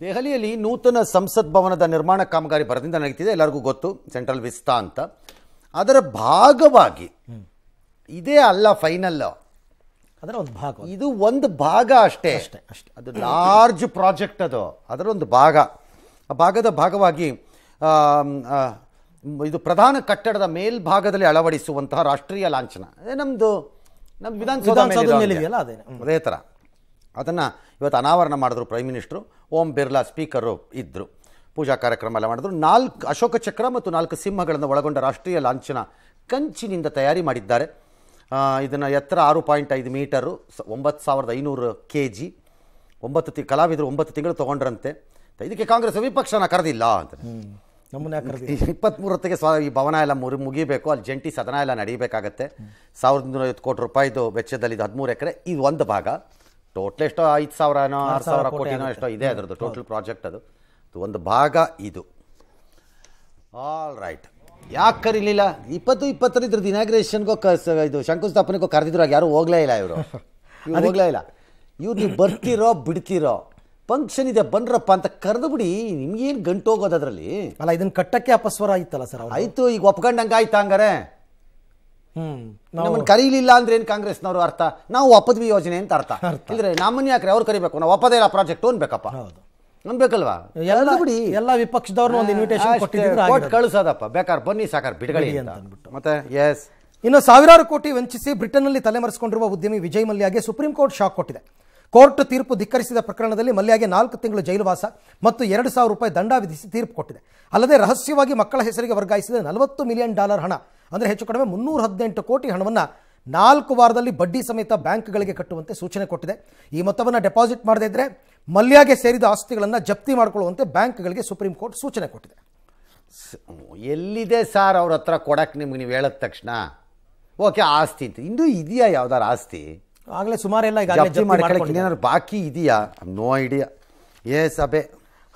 ದೆಹಲಿಯಲ್ಲಿ ನೂತನ ಸಂಸತ್ ಭವನದ ನಿರ್ಮಾಣ ಕಾಮಗಾರಿ ಬರದಿಂದ ನಡೀತಿದೆ ಎಲ್ಲರಿಗೂ ಗೊತ್ತು ಸೆಂಟ್ರಲ್ ವಿಸ್ತಾ ಅಂತ ಅದರ ಭಾಗವಾಗಿ ಇದೇ ಅಲ್ಲ ಫೈನಲ್ ಅದರ ಒಂದು ಭಾಗ ಇದು ಒಂದು ಭಾಗ ಅಷ್ಟೇ ಅಷ್ಟೇ ಅಷ್ಟೇ ಅದು ಲಾರ್ಜ್ ಪ್ರಾಜೆಕ್ಟ್ ಅದು ಅದರ ಒಂದು ಭಾಗ ಆ ಭಾಗದ ಭಾಗವಾಗಿ ಇದು ಪ್ರಧಾನ ಕಟ್ಟಡದ ಮೇಲ್ಭಾಗದಲ್ಲಿ ಅಳವಡಿಸುವಂತಹ ರಾಷ್ಟ್ರೀಯ ಲಾಂಛನ ಅದೇ ನಮ್ಮದು ನಮ್ಮ ವಿಧಾನಸೌಧ ಅದೇ ಥರ ಅದನ್ನು ಇವತ್ತು ಅನಾವರಣ ಮಾಡಿದ್ರು prime minister Om Birla speaker ಇದ್ದರು ಪೂಜಾ ಕಾರ್ಯಕ್ರಮ ಎಲ್ಲ ಮಾಡಿದ್ರು ನಾಲ್ಕು ಅಶೋಕ ಚಕ್ರ ಮತ್ತು ನಾಲ್ಕು ಸಿಂಹಗಳನ್ನು ಒಳಗೊಂಡ ರಾಷ್ಟ್ರೀಯ ಲಾಂಛನ ಕಂಚಿನಿಂದ ತಯಾರಿ ಮಾಡಿದ್ದಾರೆ ಇದನ್ನು ಎತ್ತರ ಆರು ಪಾಯಿಂಟ್ ಐದು ಮೀಟರು ಒಂಬತ್ತು ಸಾವಿರದ ಐನೂರು ಕೆ ಜಿ ಒಂಬತ್ತು ತಿ ಕಲಾವಿದರು ಒಂಬತ್ತು ತಿಂಗಳು ತೊಗೊಂಡ್ರಂತೆ ಇದಕ್ಕೆ ಕಾಂಗ್ರೆಸ್ ವಿಪಕ್ಷನ ಕರೆದಿಲ್ಲ ಅಂತ ಇಪ್ಪತ್ತ್ಮೂರತ್ತಿಗೆ ಸ್ವ ಈ ಭವನ ಎಲ್ಲ ಮುರಿ ಮುಗಿಬೇಕು ಅಲ್ಲಿ ಜಂಟಿ ಸದನ ಎಲ್ಲ ನಡೀಬೇಕಾಗತ್ತೆ ಸಾವಿರದ ಇನ್ನೂರೈವತ್ತು ಕೋಟಿ ರೂಪಾಯಿದು ವೆಚ್ಚದಲ್ಲಿ ಇದು ಹದಿಮೂರು ಎಕರೆ ಇದು ಒಂದು ಭಾಗ ಟೋಟ್ಲ್ ಎಷ್ಟೋ ಐದು ಸಾವಿರನೋ ಆರು ಸಾವಿರ ಕೋಟಿನೋ ಎಷ್ಟೋ ಇದೆ ಅದರದ್ದು ಟೋಟಲ್ ಪ್ರಾಜೆಕ್ಟ್ ಅದು ಒಂದು ಭಾಗ ಇದು ಆಲ್ ರೈಟ್ ಯಾಕೆ ಕರೀಲಿಲ್ಲ ಇಪ್ಪತ್ತು ಇದ್ರದ್ದು ಇನಾಗ್ರೇಷನ್ಗೋ ಕಸ್ ಇದು ಶಂಕುಸ್ಥಾಪನೆಗೋ ಕರೆದಿದ್ರು ಯಾರು ಹೋಗ್ಲೇ ಇಲ್ಲ ಇವರು ಇವ್ರು ಹೋಗ್ಲೇ ಇಲ್ಲ ಇವ್ರು ನೀವು ಬರ್ತಿರೋ ಬಿಡ್ತಿರೋ ಫಂಕ್ಷನ್ ಇದೆ ಬನ್ರಪ್ಪ ಅಂತ ಕರೆದು ಬಿಡಿ ನಿಮ್ಗೇನು ಗಂಟು ಹೋಗೋದು ಅದರಲ್ಲಿ ಅಲ್ಲ ಇದನ್ನ ಕಟ್ಟಕ್ಕೆ ಅಪಸ್ವರ ಆಯ್ತಲ್ಲ ಸರ್ ಆಯ್ತು ಈಗ ಒಪ್ಕೊಂಡಂಗೆ ಆಯ್ತಾ ಹಂಗಾರೆ ನಮ್ಮನ್ನು ಕರೀಲಿಲ್ಲ ಅಂದ್ರೆ ಏನು ಕಾಂಗ್ರೆಸ್ನವರು ಅರ್ಥ ನಾವು ಒಪ್ಪದ್ವಿ ಯೋಜನೆ ಅಂತ ಅರ್ಥ ಅಂದ್ರೆ ನಮ್ಮನ್ನ ಯಾಕ್ರೆ ಅವ್ರು ಕರಿಬೇಕು ನಾವು ಒಪ್ಪದೇ ಇಲ್ಲ ಪ್ರಾಜೆಕ್ಟ್ ಅನ್ಬೇಕಪ್ಪ ಎಲ್ಲ ಬಿಡಿ ಎಲ್ಲ ಒಂದು ಇನ್ವಿಟೇಷನ್ ಕೊಟ್ಟಿದ್ರು ಕಳಿಸೋದಪ್ಪ ಬನ್ನಿ ಸಾಕಾರ ಅಂತ ಅಂದ್ಬಿಟ್ಟು ಮತ್ತೆ ಎಸ್ ಇನ್ನು ಸಾವಿರಾರು ಕೋಟಿ ವಂಚಿಸಿ ಬ್ರಿಟನ್ನಲ್ಲಿ ತಲೆಮರೆಸಿಕೊಂಡಿರುವ ಉದ್ಯಮಿ ವಿಜಯ್ ಮಲ್ಯಾಗೆ ಸುಪ್ರೀಂ ಕೋರ್ಟ್ ಶಾಕ್ ಕೊಟ್ಟಿದೆ ಕೋರ್ಟ್ ತೀರ್ಪು ಧಿಕ್ಕರಿಸಿದ ಪ್ರಕರಣದಲ್ಲಿ ಮಲ್ಯಾಗೆ ನಾಲ್ಕು ತಿಂಗಳು ಜೈಲುವಾಸ ಮತ್ತು ಎರಡು ಸಾವಿರ ರೂಪಾಯಿ ದಂಡ ವಿಧಿಸಿ ತೀರ್ಪು ಕೊಟ್ಟಿದೆ ಅಲ್ಲದೆ ರಹಸ್ಯವಾಗಿ ಮಕ್ಕಳ ಹೆಸರಿಗೆ ವರ್ಗಾಯಿಸಿದ ನಲವತ್ತು ಮಿಲಿಯನ್ ಡಾಲರ್ ಹಣ ಅಂದರೆ ಹೆಚ್ಚು ಕಡಿಮೆ ಮುನ್ನೂರ ಹದಿನೆಂಟು ಕೋಟಿ ಹಣವನ್ನು ನಾಲ್ಕು ವಾರದಲ್ಲಿ ಬಡ್ಡಿ ಸಮೇತ ಬ್ಯಾಂಕ್ಗಳಿಗೆ ಕಟ್ಟುವಂತೆ ಸೂಚನೆ ಕೊಟ್ಟಿದೆ ಈ ಮೊತ್ತವನ್ನು ಡೆಪಾಸಿಟ್ ಮಾಡದೇ ಇದ್ದರೆ ಮಲ್ಯಾಗೆ ಸೇರಿದ ಆಸ್ತಿಗಳನ್ನು ಜಪ್ತಿ ಮಾಡಿಕೊಳ್ಳುವಂತೆ ಬ್ಯಾಂಕ್ಗಳಿಗೆ ಸುಪ್ರೀಂ ಕೋರ್ಟ್ ಸೂಚನೆ ಕೊಟ್ಟಿದೆ ಎಲ್ಲಿದೆ ಸರ್ ಅವ್ರ ಹತ್ರ ಕೊಡಕ್ಕೆ ನಿಮ್ಗೆ ನೀವು ಹೇಳಿದ ತಕ್ಷಣ ಓಕೆ ಆಸ್ತಿ ಅಂತ ಇಂದು ಇದೆಯಾ ಯಾವ್ದಾರು ಆಸ್ತಿ ಆಗಲೇ ಸುಮಾರೆಲ್ಲ ಈಗ ಬಾಕಿ ಇದೆಯಾ ನೋ ಐಡಿಯಾ ಏ ಸಭೆ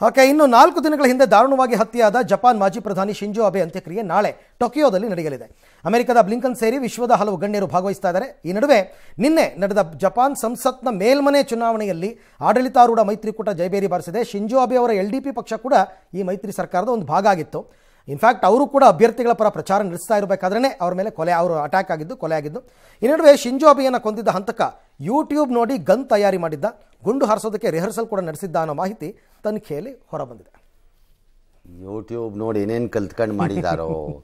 ಓಕೆ ಇನ್ನು ನಾಲ್ಕು ದಿನಗಳ ಹಿಂದೆ ದಾರುಣವಾಗಿ ಹತ್ಯೆಯಾದ ಜಪಾನ್ ಮಾಜಿ ಪ್ರಧಾನಿ ಶಿಂಜೋ ಅಬೆ ಅಂತ್ಯಕ್ರಿಯೆ ನಾಳೆ ಟೋಕಿಯೋದಲ್ಲಿ ನಡೆಯಲಿದೆ ಅಮೆರಿಕದ ಬ್ಲಿಂಕನ್ ಸೇರಿ ವಿಶ್ವದ ಹಲವು ಗಣ್ಯರು ಭಾಗವಹಿಸ್ತಾ ಇದ್ದಾರೆ ಈ ನಡುವೆ ನಿನ್ನೆ ನಡೆದ ಜಪಾನ್ ಸಂಸತ್ನ ಮೇಲ್ಮನೆ ಚುನಾವಣೆಯಲ್ಲಿ ಆಡಳಿತಾರೂಢ ಮೈತ್ರಿಕೂಟ ಜಯಬೇರಿ ಬಾರಿಸಿದೆ ಶಿಂಜೋ ಅಬೆ ಅವರ ಎಲ್ ಡಿ ಪಿ ಪಕ್ಷ ಕೂಡ ಈ ಮೈತ್ರಿ ಸರ್ಕಾರದ ಒಂದು ಭಾಗ ಆಗಿತ್ತು ಇನ್ಫ್ಯಾಕ್ಟ್ ಅವರು ಕೂಡ ಅಭ್ಯರ್ಥಿಗಳ ಪರ ಪ್ರಚಾರ ನಡೆಸ್ತಾ ಇರಬೇಕಾದ್ರೆ ಅವರ ಮೇಲೆ ಕೊಲೆ ಅವರು ಅಟ್ಯಾಕ್ ಆಗಿದ್ದು ಕೊಲೆ ಆಗಿದ್ದು ಈ ನಡುವೆ ಶಿಂಜೋ ಅಬೆಯನ್ನು ಕೊಂದಿದ್ದ ಹಂತಕ ಯೂಟ್ಯೂಬ್ ನೋಡಿ ಗನ್ ತಯಾರಿ ಮಾಡಿದ್ದ ಗುಂಡು ಹಾರಿಸೋದಕ್ಕೆ ರಿಹರ್ಸಲ್ ಕೂಡ ನಡೆಸಿದ್ದ ಅನ್ನೋ ಮಾಹಿತಿ ತನಿಖೆಯಲ್ಲಿ ಹೊರಬಂದಿದೆ ಯೂಟ್ಯೂಬ್ ನೋಡಿ ಏನೇನು ಕಲ್ತ್ಕೊಂಡು ಮಾಡಿದಾರೋ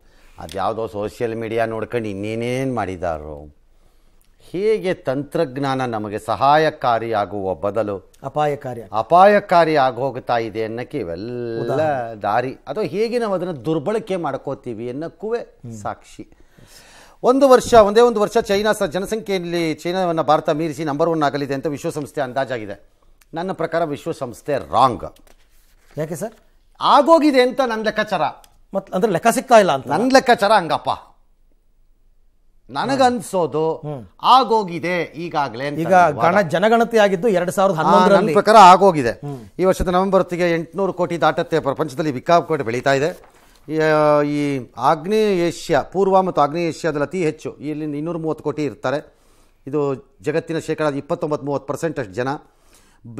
ಅದ್ಯಾವುದೋ ಸೋಷಿಯಲ್ ಮೀಡಿಯಾ ನೋಡ್ಕೊಂಡು ಇನ್ನೇನೇನು ಮಾಡಿದಾರೋ ಹೇಗೆ ತಂತ್ರಜ್ಞಾನ ನಮಗೆ ಸಹಾಯಕಾರಿಯಾಗುವ ಬದಲು ಅಪಾಯಕಾರಿ ಅಪಾಯಕಾರಿ ಆಗೋಗ್ತಾ ಇದೆ ಅನ್ನೋಕ್ಕೆ ಇವೆಲ್ಲ ದಾರಿ ಅಥವಾ ಹೇಗೆ ನಾವು ಅದನ್ನು ದುರ್ಬಳಕೆ ಮಾಡ್ಕೋತೀವಿ ಅನ್ನಕ್ಕೂ ಸಾಕ್ಷಿ ಒಂದು ವರ್ಷ ಒಂದೇ ಒಂದು ವರ್ಷ ಚೈನಾ ಸಹ ಜನಸಂಖ್ಯೆಯಲ್ಲಿ ಚೈನಾವನ್ನು ಭಾರತ ಮೀರಿಸಿ ನಂಬರ್ ಒನ್ ಆಗಲಿದೆ ಅಂತ ವಿಶ್ವಸಂಸ್ಥೆ ಅಂದಾಜಾಗಿದೆ ನನ್ನ ಪ್ರಕಾರ ವಿಶ್ವಸಂಸ್ಥೆ ರಾಂಗ್ ಯಾಕೆ ಸರ್ ಆಗೋಗಿದೆ ಅಂತ ನನ್ನ ಲೆಕ್ಕಾಚಾರ ಮತ್ತು ಅಂದ್ರೆ ಲೆಕ್ಕ ಸಿಗ್ತಾ ಇಲ್ಲ ಅಂತ ನನ್ನ ಲೆಕ್ಕಾಚಾರ ಹಂಗಪ್ಪ ನನಗನ್ಸೋದು ಆಗೋಗಿದೆ ಈಗಾಗಲೇ ಈಗ ಗಣ ಜನಗಣತಿ ಆಗಿದ್ದು ಎರಡ್ ಸಾವಿರದ ಹನ್ನೊಂದರ ಪ್ರಕಾರ ಆಗೋಗಿದೆ ಈ ವರ್ಷದ ನವೆಂಬರ್ ಹೊತ್ತಿಗೆ ಎಂಟುನೂರು ಕೋಟಿ ದಾಟತ್ತೆ ಪ್ರಪಂಚದಲ್ಲಿ ವಿಕಾಪಕೋಟೆ ಬೆಳೀತಾ ಇದೆ ಈ ಆಗ್ನೇಯ ಏಷ್ಯಾ ಪೂರ್ವ ಮತ್ತು ಆಗ್ನೇಯ ಏಷ್ಯಾದಲ್ಲಿ ಅತಿ ಹೆಚ್ಚು ಇಲ್ಲಿ ಇನ್ನೂರ ಮೂವತ್ತು ಕೋಟಿ ಇರ್ತಾರೆ ಇದು ಜಗತ್ತಿನ ಶೇಕಡ ಇಪ್ಪತ್ತೊಂಬತ್ತು ಮೂವತ್ತು ಪರ್ಸೆಂಟ್ ಅಷ್ಟು ಜನ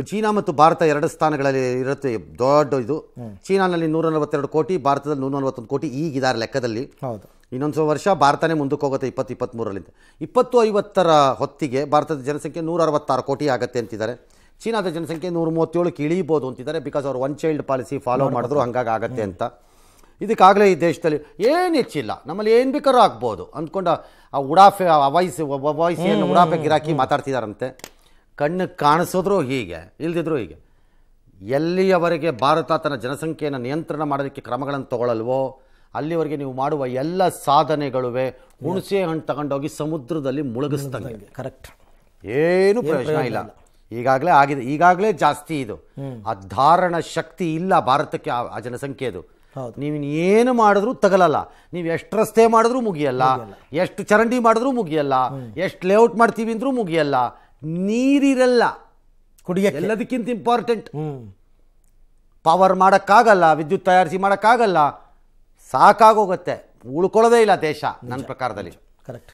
ಚೀನಾ ಮತ್ತು ಭಾರತ ಎರಡು ಸ್ಥಾನಗಳಲ್ಲಿ ಇರುತ್ತೆ ದೊಡ್ಡ ಇದು ಚೀನಾದಲ್ಲಿ ನೂರ ನಲವತ್ತೆರಡು ಕೋಟಿ ಭಾರತದಲ್ಲಿ ನೂರ ನಲವತ್ತೊಂದು ಕೋಟಿ ಈಗಿದ್ದಾರೆ ಲೆಕ್ಕದಲ್ಲಿ ಹೌದು ಇನ್ನೊಂದು ವರ್ಷ ಭಾರತನೇ ಮುಂದಕ್ಕೆ ಹೋಗುತ್ತೆ ಇಪ್ಪತ್ತು ಇಪ್ಪತ್ತ್ಮೂರರಿಂದ ಇಪ್ಪತ್ತು ಐವತ್ತರ ಹೊತ್ತಿಗೆ ಭಾರತದ ಜನಸಂಖ್ಯೆ ನೂರ ಅರವತ್ತಾರು ಕೋಟಿ ಆಗುತ್ತೆ ಅಂತಿದ್ದಾರೆ ಚೀನಾದ ಜನಸಂಖ್ಯೆ ನೂರ ಮೂವತ್ತೇಳಕ್ಕೆ ಇಳಿಬೋದು ಅಂತಿದ್ದಾರೆ ಬಿಕಾಸ್ ಅವ್ರು ಒನ್ ಚೈಲ್ಡ್ ಪಾಲಿಸಿ ಫಾಲೋ ಮಾಡಿದ್ರು ಹಂಗಾಗಿ ಆಗತ್ತೆ ಅಂತ ಇದಕ್ಕಾಗಲೇ ಈ ದೇಶದಲ್ಲಿ ಏನು ಹೆಚ್ಚಿಲ್ಲ ನಮ್ಮಲ್ಲಿ ಏನು ಬೇಕಾದ್ರೂ ಆಗ್ಬೋದು ಅಂದ್ಕೊಂಡು ಆ ಉಡಾಫೆ ವಾಯ್ಸ್ ವಾಯ್ಸಿಯನ್ನು ಉಡಾಫೆ ಗಿರಾಕಿ ಮಾತಾಡ್ತಿದ್ದಾರಂತೆ ಕಣ್ಣು ಕಾಣಿಸಿದ್ರೂ ಹೀಗೆ ಇಲ್ದಿದ್ರೂ ಹೀಗೆ ಎಲ್ಲಿಯವರೆಗೆ ಭಾರತ ತನ್ನ ಜನಸಂಖ್ಯೆಯನ್ನು ನಿಯಂತ್ರಣ ಮಾಡೋದಕ್ಕೆ ಕ್ರಮಗಳನ್ನು ತಗೊಳ್ಳಲ್ವೋ ಅಲ್ಲಿವರೆಗೆ ನೀವು ಮಾಡುವ ಎಲ್ಲ ಸಾಧನೆಗಳುವೆ ಹುಣಸೆ ಹಣ್ಣು ತಗೊಂಡೋಗಿ ಸಮುದ್ರದಲ್ಲಿ ಮುಳುಗಿಸ್ದಂಗೆ ಕರೆಕ್ಟ್ ಏನು ಪ್ರಯೋಜನ ಇಲ್ಲ ಈಗಾಗಲೇ ಆಗಿದೆ ಈಗಾಗಲೇ ಜಾಸ್ತಿ ಇದು ಆ ಧಾರಣ ಶಕ್ತಿ ಇಲ್ಲ ಭಾರತಕ್ಕೆ ಆ ಜನಸಂಖ್ಯೆದು ನೀವು ಏನು ಮಾಡಿದ್ರೂ ತಗಲಲ್ಲ ನೀವು ಎಷ್ಟು ರಸ್ತೆ ಮಾಡಿದ್ರೂ ಮುಗಿಯಲ್ಲ ಎಷ್ಟು ಚರಂಡಿ ಮಾಡಿದ್ರೂ ಮುಗಿಯಲ್ಲ ಎಷ್ಟು ಲೇಔಟ್ ಮಾಡ್ತೀವಿ ಅಂದ್ರೂ ಮುಗಿಯಲ್ಲ ನೀರಿರಲ್ಲ ಕುಡಿಯಕ್ಕೆ ಎಲ್ಲದಕ್ಕಿಂತ ಇಂಪಾರ್ಟೆಂಟ್ ಪವರ್ ಮಾಡೋಕ್ಕಾಗಲ್ಲ ವಿದ್ಯುತ್ ತಯಾರಿಸಿ ಮಾಡೋಕ್ಕಾಗಲ್ಲ ಸಾಕಾಗೋಗುತ್ತೆ ಉಳ್ಕೊಳ್ಳೋದೇ ಇಲ್ಲ ದೇಶ ನನ್ನ ಪ್ರಕಾರದಲ್ಲಿ ಕರೆಕ್ಟ್